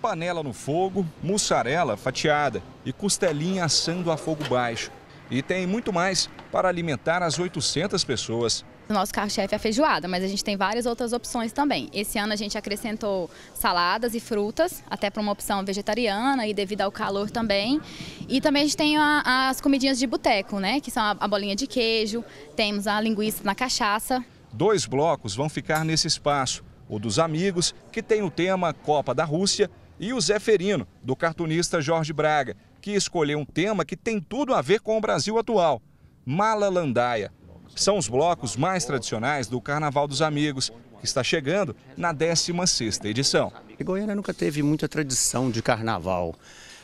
panela no fogo, mussarela fatiada e costelinha assando a fogo baixo. E tem muito mais para alimentar as 800 pessoas. O nosso carro-chefe é a feijoada, mas a gente tem várias outras opções também. Esse ano a gente acrescentou saladas e frutas, até para uma opção vegetariana e devido ao calor também. E também a gente tem a, as comidinhas de boteco, né? Que são a, a bolinha de queijo, temos a linguiça na cachaça. Dois blocos vão ficar nesse espaço. O dos amigos, que tem o tema Copa da Rússia, e o Zé Ferino, do cartunista Jorge Braga, que escolheu um tema que tem tudo a ver com o Brasil atual: Mala Landaia. São os blocos mais tradicionais do Carnaval dos Amigos, que está chegando na 16ª edição. Goiânia nunca teve muita tradição de carnaval.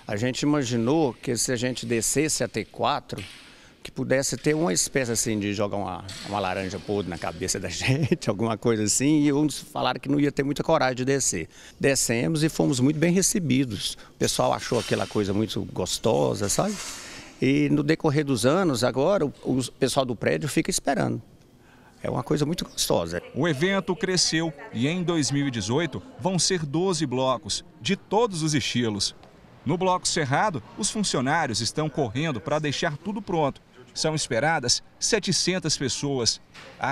A gente imaginou que se a gente descesse até 4, que pudesse ter uma espécie assim de jogar uma, uma laranja podre na cabeça da gente, alguma coisa assim, e uns falaram que não ia ter muita coragem de descer. Descemos e fomos muito bem recebidos. O pessoal achou aquela coisa muito gostosa, sabe? E no decorrer dos anos, agora, o, o pessoal do prédio fica esperando. É uma coisa muito gostosa. O evento cresceu e em 2018 vão ser 12 blocos, de todos os estilos. No bloco cerrado, os funcionários estão correndo para deixar tudo pronto são esperadas 700 pessoas.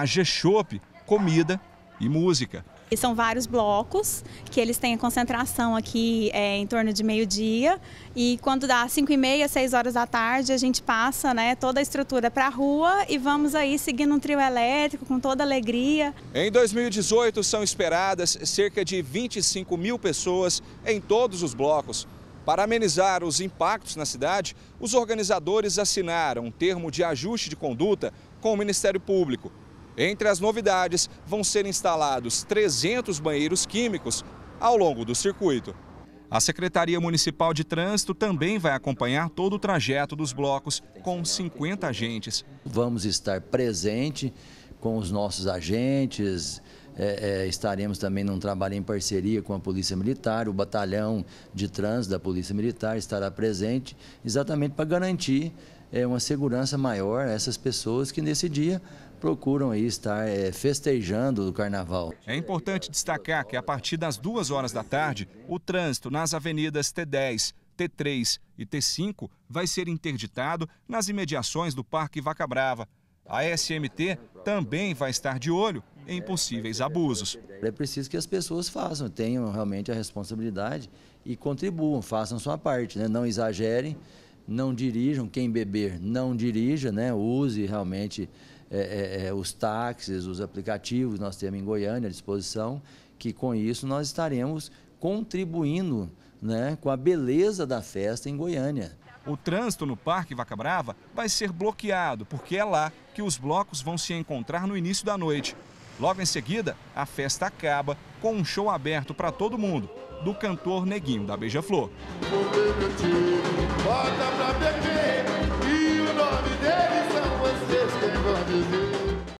g chopp, comida e música. E são vários blocos que eles têm a concentração aqui é, em torno de meio-dia. E quando dá 5 e meia, 6 horas da tarde, a gente passa né, toda a estrutura para a rua e vamos aí seguindo um trio elétrico com toda alegria. Em 2018, são esperadas cerca de 25 mil pessoas em todos os blocos. Para amenizar os impactos na cidade, os organizadores assinaram um termo de ajuste de conduta com o Ministério Público. Entre as novidades, vão ser instalados 300 banheiros químicos ao longo do circuito. A Secretaria Municipal de Trânsito também vai acompanhar todo o trajeto dos blocos, com 50 agentes. Vamos estar presente com os nossos agentes, é, é, estaremos também num trabalho em parceria com a Polícia Militar, o batalhão de trânsito da Polícia Militar estará presente, exatamente para garantir é, uma segurança maior a essas pessoas que nesse dia procuram aí estar é, festejando o carnaval. É importante destacar que a partir das duas horas da tarde, o trânsito nas avenidas T10, T3 e T5 vai ser interditado nas imediações do Parque Vaca Brava. A SMT também vai estar de olho em possíveis abusos. É preciso que as pessoas façam, tenham realmente a responsabilidade e contribuam, façam sua parte, né? não exagerem, não dirijam, quem beber não dirija, né? use realmente é, é, é, os táxis, os aplicativos, nós temos em Goiânia à disposição, que com isso nós estaremos contribuindo né, com a beleza da festa em Goiânia. O trânsito no Parque Vaca Brava vai ser bloqueado, porque é lá que os blocos vão se encontrar no início da noite. Logo em seguida, a festa acaba com um show aberto para todo mundo, do cantor Neguinho da Beija-Flor.